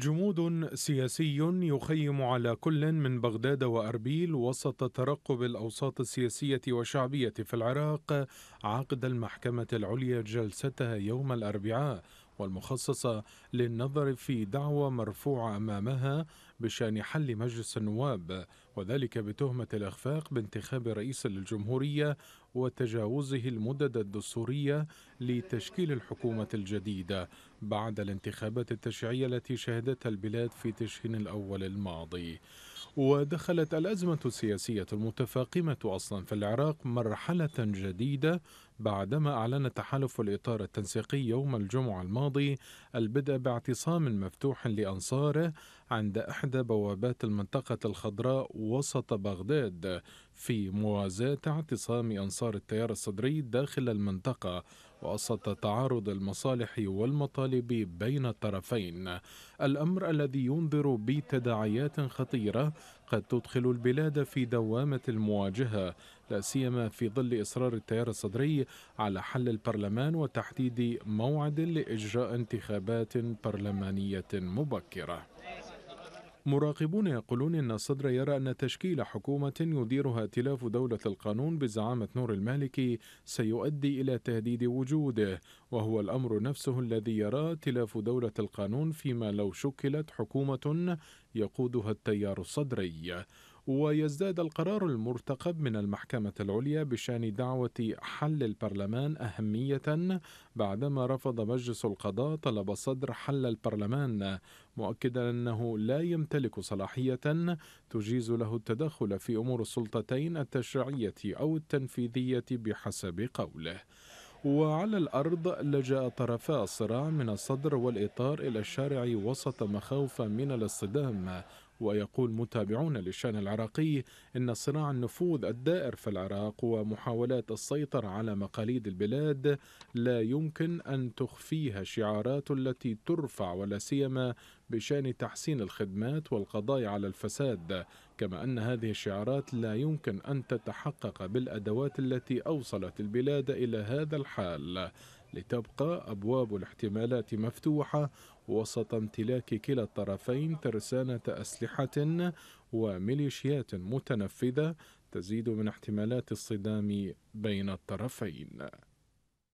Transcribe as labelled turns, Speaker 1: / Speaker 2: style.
Speaker 1: جمود سياسي يخيم على كل من بغداد واربيل وسط ترقب الاوساط السياسيه والشعبيه في العراق عقد المحكمه العليا جلستها يوم الاربعاء والمخصصة للنظر في دعوى مرفوعة أمامها بشأن حل مجلس النواب وذلك بتهمة الإخفاق بانتخاب رئيس للجمهورية وتجاوزه المدد الدستورية لتشكيل الحكومة الجديدة بعد الانتخابات التشريعية التي شهدتها البلاد في تشرين الأول الماضي ودخلت الأزمة السياسية المتفاقمة أصلا في العراق مرحلة جديدة بعدما أعلن تحالف الإطار التنسيقي يوم الجمعة الماضي البدء باعتصام مفتوح لأنصاره عند إحدى بوابات المنطقة الخضراء وسط بغداد في موازاة اعتصام أنصار التيار الصدري داخل المنطقة وسط تعارض المصالح والمطالب بين الطرفين الأمر الذي ينذر بتداعيات خطيرة قد تدخل البلاد في دوامة المواجهة لا سيما في ظل إصرار التيار الصدري على حل البرلمان وتحديد موعد لإجراء انتخابات برلمانية مبكرة مراقبون يقولون أن الصدر يرى أن تشكيل حكومة يديرها ائتلاف دولة القانون بزعامة نور المالكي سيؤدي إلى تهديد وجوده وهو الأمر نفسه الذي يرى ائتلاف دولة القانون فيما لو شكلت حكومة يقودها التيار الصدري ويزداد القرار المرتقب من المحكمة العليا بشان دعوة حل البرلمان أهمية بعدما رفض مجلس القضاء طلب صدر حل البرلمان مؤكدا أنه لا يمتلك صلاحية تجيز له التدخل في أمور السلطتين التشريعية أو التنفيذية بحسب قوله وعلى الأرض لجأ طرفا الصراع من الصدر والإطار إلى الشارع وسط مخاوف من الاصطدام ويقول متابعون للشأن العراقي إن صراع النفوذ الدائر في العراق ومحاولات السيطرة على مقاليد البلاد لا يمكن أن تخفيها شعارات التي ترفع ولا سيما بشان تحسين الخدمات والقضاء على الفساد كما ان هذه الشعارات لا يمكن ان تتحقق بالادوات التي اوصلت البلاد الى هذا الحال لتبقى أبواب الاحتمالات مفتوحة وسط امتلاك كلا الطرفين ترسانة أسلحة وميليشيات متنفذة تزيد من احتمالات الصدام بين الطرفين